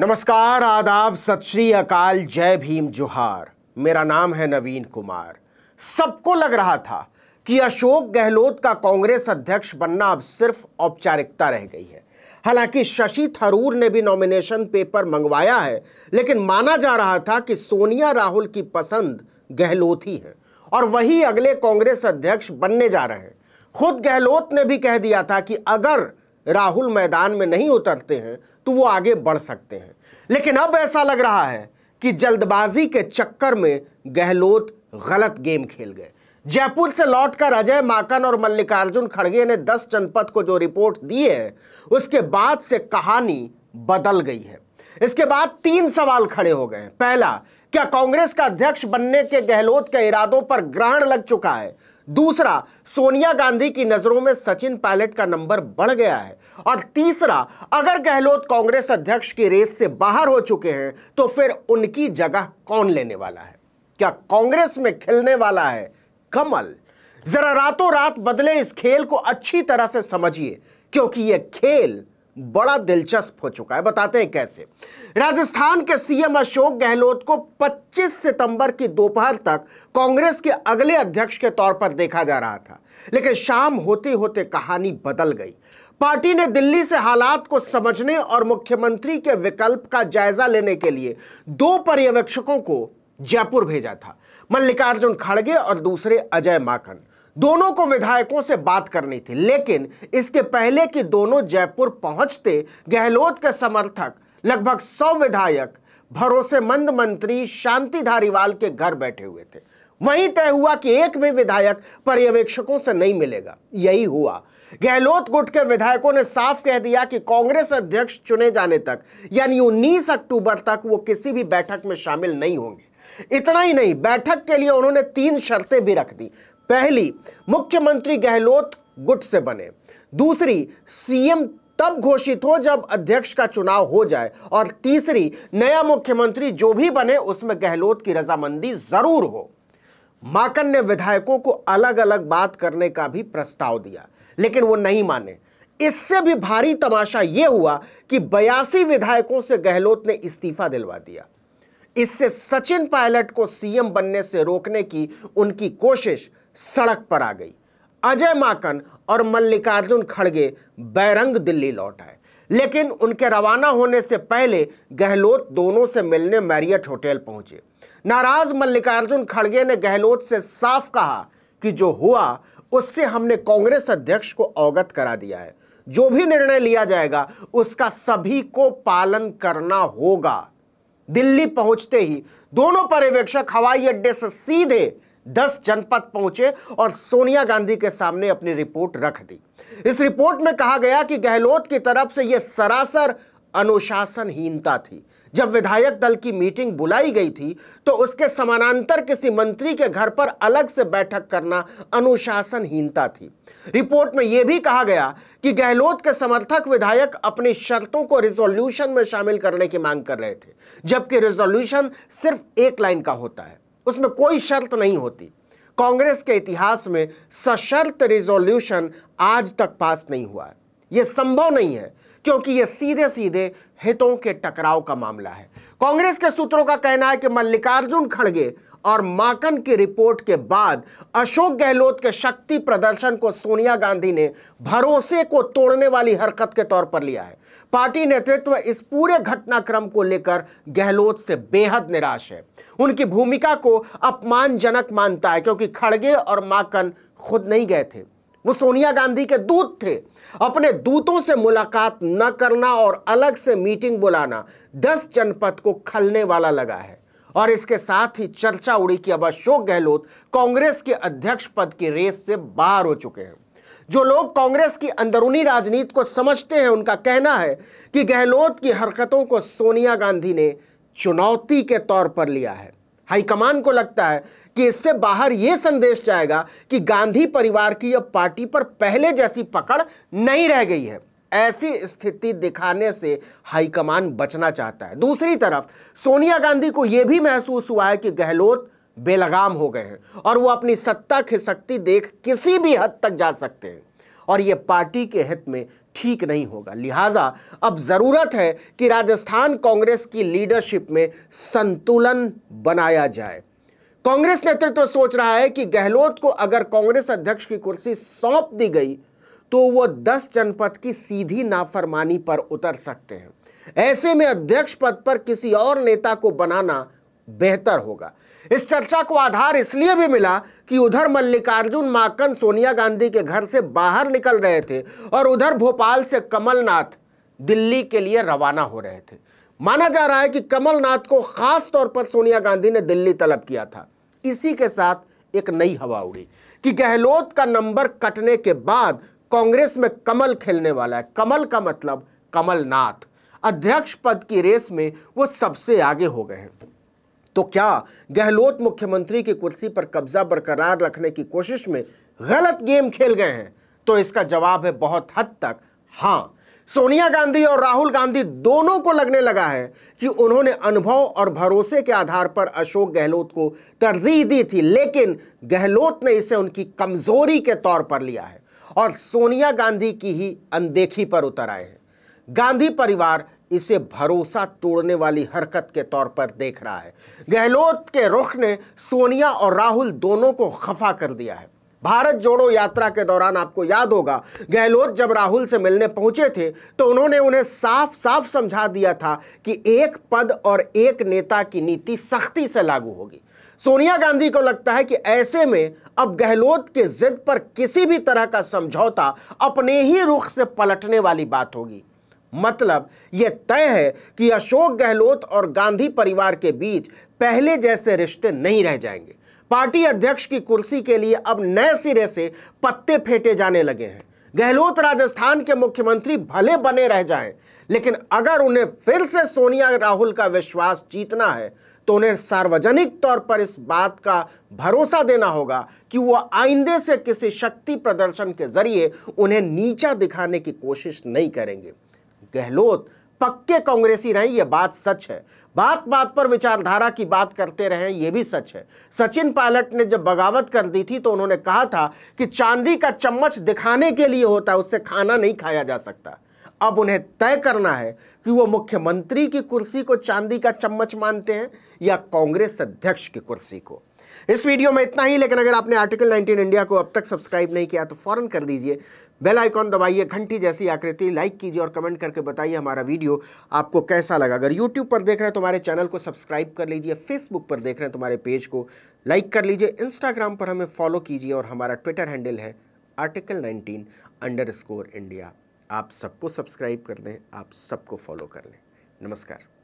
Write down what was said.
नमस्कार आदाब सत श्री अकाल जय भीम जोहार मेरा नाम है नवीन कुमार सबको लग रहा था कि अशोक गहलोत का कांग्रेस अध्यक्ष बनना अब सिर्फ औपचारिकता रह गई है हालांकि शशि थरूर ने भी नॉमिनेशन पेपर मंगवाया है लेकिन माना जा रहा था कि सोनिया राहुल की पसंद गहलोत ही है और वही अगले कांग्रेस अध्यक्ष बनने जा रहे हैं खुद गहलोत ने भी कह दिया था कि अगर राहुल मैदान में नहीं उतरते हैं तो वो आगे बढ़ सकते हैं लेकिन अब ऐसा लग रहा है कि जल्दबाजी के चक्कर में गहलोत गलत गेम खेल गए जयपुर से लौटकर अजय माकन और मल्लिकार्जुन खड़गे ने 10 जनपद को जो रिपोर्ट दी है उसके बाद से कहानी बदल गई है इसके बाद तीन सवाल खड़े हो गए पहला क्या कांग्रेस का अध्यक्ष बनने के गहलोत के इरादों पर ग्रहण लग चुका है दूसरा सोनिया गांधी की नजरों में सचिन पायलट का नंबर बढ़ गया है और तीसरा अगर गहलोत कांग्रेस अध्यक्ष की रेस से बाहर हो चुके हैं तो फिर उनकी जगह कौन लेने वाला है क्या कांग्रेस में खिलने वाला है कमल जरा रातों रात बदले इस खेल को अच्छी तरह से समझिए क्योंकि यह खेल बड़ा दिलचस्प हो चुका है बताते हैं कैसे राजस्थान के सीएम अशोक गहलोत को 25 सितंबर की दोपहर तक कांग्रेस के अगले अध्यक्ष के तौर पर देखा जा रहा था लेकिन शाम होते होते कहानी बदल गई पार्टी ने दिल्ली से हालात को समझने और मुख्यमंत्री के विकल्प का जायजा लेने के लिए दो पर्यवेक्षकों को जयपुर भेजा था मल्लिकार्जुन खड़गे और दूसरे अजय माकन दोनों को विधायकों से बात करनी थी लेकिन इसके पहले कि दोनों जयपुर पहुंचते गहलोत के समर्थक लगभग सौ विधायक भरोसेमंद मंत्री शांति धारीवाल के घर बैठे हुए थे वहीं तय हुआ कि एक भी विधायक पर्यवेक्षकों से नहीं मिलेगा यही हुआ गहलोत गुट के विधायकों ने साफ कह दिया कि कांग्रेस अध्यक्ष चुने जाने तक यानी उन्नीस अक्टूबर तक वो किसी भी बैठक में शामिल नहीं होंगे इतना ही नहीं बैठक के लिए उन्होंने तीन शर्तें भी रख दी पहली मुख्यमंत्री गहलोत गुट से बने दूसरी सीएम तब घोषित हो जब अध्यक्ष का चुनाव हो जाए और तीसरी नया मुख्यमंत्री जो भी बने उसमें गहलोत की रजामंदी जरूर हो माकन ने विधायकों को अलग अलग बात करने का भी प्रस्ताव दिया लेकिन वो नहीं माने इससे भी भारी तमाशा यह हुआ कि बयासी विधायकों से गहलोत ने इस्तीफा दिलवा दिया इससे सचिन पायलट को सीएम बनने से रोकने की उनकी कोशिश सड़क पर आ गई अजय माकन और मल्लिकार्जुन खड़गे बैरंग दिल्ली लौट आए लेकिन उनके रवाना होने से पहले गहलोत दोनों से मिलने मैरियट होटल पहुंचे नाराज मल्लिकार्जुन खड़गे ने गहलोत से साफ कहा कि जो हुआ उससे हमने कांग्रेस अध्यक्ष को अवगत करा दिया है जो भी निर्णय लिया जाएगा उसका सभी को पालन करना होगा दिल्ली पहुंचते ही दोनों पर्यवेक्षक हवाई अड्डे से सीधे दस जनपद पहुंचे और सोनिया गांधी के सामने अपनी रिपोर्ट रख दी इस रिपोर्ट में कहा गया कि गहलोत की तरफ से यह सरासर अनुशासनहीनता थी जब विधायक दल की मीटिंग बुलाई गई थी तो उसके समानांतर किसी मंत्री के घर पर अलग से बैठक करना अनुशासनहीनता थी रिपोर्ट में यह भी कहा गया कि गहलोत के समर्थक विधायक अपनी शर्तों को रिजोल्यूशन में शामिल करने की मांग कर रहे थे जबकि रिजोल्यूशन सिर्फ एक लाइन का होता है उसमें कोई शर्त नहीं होती कांग्रेस के इतिहास में सशर्त रिजोल्यूशन आज तक पास नहीं हुआ है यह संभव नहीं है क्योंकि यह सीधे सीधे हितों के टकराव का मामला है कांग्रेस के सूत्रों का कहना है कि मल्लिकार्जुन खड़गे और माकन की रिपोर्ट के बाद अशोक गहलोत के शक्ति प्रदर्शन को सोनिया गांधी ने भरोसे को तोड़ने वाली हरकत के तौर पर लिया है पार्टी नेतृत्व इस पूरे घटनाक्रम को लेकर गहलोत से बेहद निराश है उनकी भूमिका को अपमानजनक मानता है क्योंकि खड़गे और माकन खुद नहीं गए थे वो सोनिया गांधी के दूत थे अपने दूतों से मुलाकात न करना और अलग से मीटिंग बुलाना दस जनपद को खलने वाला लगा है और इसके साथ ही चर्चा उड़ी कि अब अशोक गहलोत कांग्रेस के अध्यक्ष पद की रेस से बाहर हो चुके हैं जो लोग कांग्रेस की अंदरूनी राजनीति को समझते हैं उनका कहना है कि गहलोत की हरकतों को सोनिया गांधी ने चुनौती के तौर पर लिया है हाईकमान को लगता है कि इससे बाहर यह संदेश जाएगा कि गांधी परिवार की अब पार्टी पर पहले जैसी पकड़ नहीं रह गई है ऐसी स्थिति दिखाने से हाईकमान बचना चाहता है दूसरी तरफ सोनिया गांधी को यह भी महसूस हुआ है कि गहलोत बेलगाम हो गए हैं और वो अपनी सत्ता की शक्ति देख किसी भी हद तक जा सकते हैं और ये पार्टी के हित में ठीक नहीं होगा लिहाजा अब ज़रूरत है कि राजस्थान कांग्रेस की लीडरशिप में संतुलन बनाया जाए कांग्रेस नेतृत्व सोच रहा है कि गहलोत को अगर कांग्रेस अध्यक्ष की कुर्सी सौंप दी गई तो वो दस जनपद की सीधी नाफरमानी पर उतर सकते हैं ऐसे में अध्यक्ष पद पर किसी और नेता को बनाना बेहतर होगा इस चर्चा को आधार इसलिए भी मिला कि उधर मल्लिकार्जुन माकन सोनिया गांधी के घर से बाहर निकल रहे थे और उधर भोपाल से कमलनाथ दिल्ली के लिए रवाना हो रहे थे माना जा रहा है कि कमलनाथ को खास तौर पर सोनिया गांधी ने दिल्ली तलब किया था इसी के साथ एक नई हवा उड़ी कि गहलोत का नंबर कटने के बाद कांग्रेस में कमल खेलने वाला है कमल का मतलब कमलनाथ अध्यक्ष पद की रेस में वो सबसे आगे हो गए हैं तो क्या गहलोत मुख्यमंत्री की कुर्सी पर कब्जा बरकरार रखने की कोशिश में गलत गेम खेल गए हैं तो इसका जवाब है बहुत हद तक हां सोनिया गांधी और राहुल गांधी दोनों को लगने लगा है कि उन्होंने अनुभव और भरोसे के आधार पर अशोक गहलोत को तरजीह दी थी लेकिन गहलोत ने इसे उनकी कमजोरी के तौर पर लिया है और सोनिया गांधी की ही अनदेखी पर उतर आए हैं गांधी परिवार इसे भरोसा तोड़ने वाली हरकत के तौर पर देख रहा है गहलोत के रुख ने सोनिया और राहुल दोनों को खफा कर दिया है भारत जोड़ो यात्रा के दौरान आपको याद होगा गहलोत जब राहुल से मिलने पहुंचे थे तो उन्होंने उन्हें साफ साफ समझा दिया था कि एक पद और एक नेता की नीति सख्ती से लागू होगी सोनिया गांधी को लगता है कि ऐसे में अब गहलोत के जिद पर किसी भी तरह का समझौता अपने ही रुख से पलटने वाली बात होगी मतलब यह तय है कि अशोक गहलोत और गांधी परिवार के बीच पहले जैसे रिश्ते नहीं रह जाएंगे पार्टी अध्यक्ष की कुर्सी के लिए अब नए सिरे से पत्ते फेंटे जाने लगे हैं गहलोत राजस्थान के मुख्यमंत्री भले बने रह जाएं, लेकिन अगर उन्हें फिर से सोनिया राहुल का विश्वास जीतना है तो उन्हें सार्वजनिक तौर पर इस बात का भरोसा देना होगा कि वह आइंदे से किसी शक्ति प्रदर्शन के जरिए उन्हें नीचा दिखाने की कोशिश नहीं करेंगे गहलोत पक्के कांग्रेसी रहे ये बात सच है बात बात पर विचारधारा की बात करते रहे ये भी सच है सचिन पायलट ने जब बगावत कर दी थी तो उन्होंने कहा था कि चांदी का चम्मच दिखाने के लिए होता है उससे खाना नहीं खाया जा सकता अब उन्हें तय करना है कि वो मुख्यमंत्री की कुर्सी को चांदी का चम्मच मानते हैं या कांग्रेस अध्यक्ष की कुर्सी को इस वीडियो में इतना ही लेकिन अगर आपने आर्टिकल 19 इंडिया को अब तक सब्सक्राइब नहीं किया तो फ़ौरन कर दीजिए बेल आइकॉन दबाइए घंटी जैसी आकृति लाइक कीजिए और कमेंट करके बताइए हमारा वीडियो आपको कैसा लगा अगर यूट्यूब पर देख रहे हैं तो हमारे चैनल को सब्सक्राइब कर लीजिए फेसबुक पर देख रहे हैं तुम्हारे तो पेज को लाइक कर लीजिए इंस्टाग्राम पर हमें फॉलो कीजिए और हमारा ट्विटर हैंडल है आर्टिकल नाइनटीन अंडर इंडिया आप सबको सब्सक्राइब कर लें आप सबको फॉलो कर लें नमस्कार